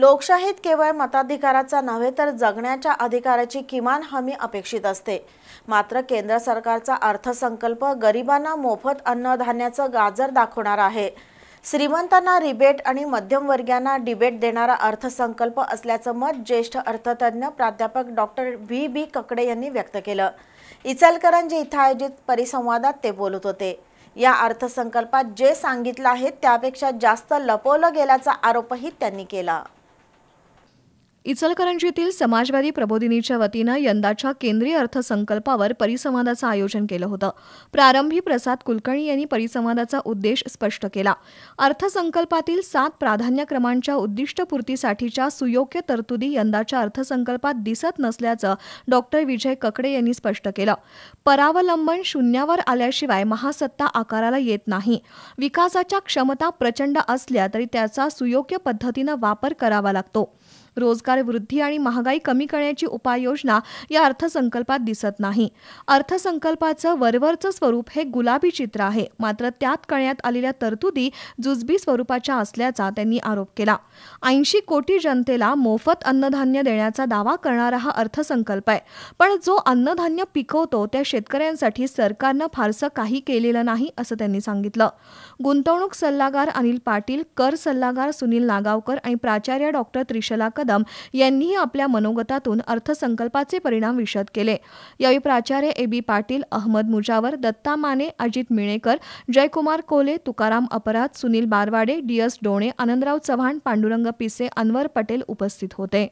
लोकशाहीत केवळ मताधिकाराचा नव्हे तर जगण्याच्या अधिकाराची किमान हमी अपेक्षित असते मात्र केंद्र सरकारचा अर्थसंकल्प गरिबांना मोफत अन्नधान्याचं गाजर दाखवणार आहे श्रीमंतांना रिबेट आणि मध्यमवर्गीयांना डिबेट देणारा अर्थसंकल्प असल्याचं मत ज्येष्ठ अर्थतज्ज्ञ प्राध्यापक डॉक्टर व्ही बी ककडे यांनी व्यक्त केलं इचलकरंजी इथं आयोजित परिसंवादात ते बोलत होते या अर्थसंकल्पात जे सांगितलं आहे त्यापेक्षा जास्त लपवलं गेल्याचा आरोपही त्यांनी केला इचलकरंजीतील समाजवादी प्रबोधिनीच्या वतीनं यंदाच्या केंद्रीय अर्थसंकल्पावर परिसंवादाचं आयोजन केलं होतं प्रारंभी प्रसाद कुलकर्णी यांनी परिसंवादाचा उद्देश स्पष्ट केला अर्थसंकल्पातील सात प्राधान्यक्रमांच्या उद्दिष्टपूर्तीसाठीच्या सुयोग्य तरतुदी यंदाच्या अर्थसंकल्पात दिसत नसल्याचं डॉक्टर विजय ककडे यांनी स्पष्ट केलं परावलंबन शून्यावर आल्याशिवाय महासत्ता आकाराला येत नाही विकासाच्या क्षमता प्रचंड असल्या तरी त्याचा सुयोग्य पद्धतीनं वापर करावा लागतो रोजगार वृद्धी आणि महागाई कमी करण्याची उपाययोजना या अर्थसंकल्पात दिसत नाही अर्थसंकल्पाचं वरवरचं स्वरूप हे गुलाबी चित्र आहे मात्र त्यात करण्यात आलेल्या तरतुदी जुजबी स्वरूपाच्या असल्याचा त्यांनी आरोप केला ऐंशी कोटी जनतेला मोफत अन्नधान्य देण्याचा दावा करणारा हा अर्थसंकल्प आहे पण जो अन्नधान्य पिकवतो त्या शेतकऱ्यांसाठी सरकारनं फारसं काही केलेलं नाही असं त्यांनी सांगितलं गुंतवणूक सल्लागार अनिल पाटील कर सल्लागार सुनील नागावकर आणि प्राचार्य डॉक्टर त्रिशला कदम यांनीही आपल्या मनोगतातून अर्थसंकल्पाचे परिणाम विशद केले यावेळी प्राचार्य ए बी पाटील अहमद मुजावर दत्ता माने अजित मिणेकर जयकुमार कोले तुकाराम अपराध सुनील बारवाडे डी एस डोणे आनंदराव चव्हाण पांडुरंग पिसे अनवर पटेल उपस्थित होते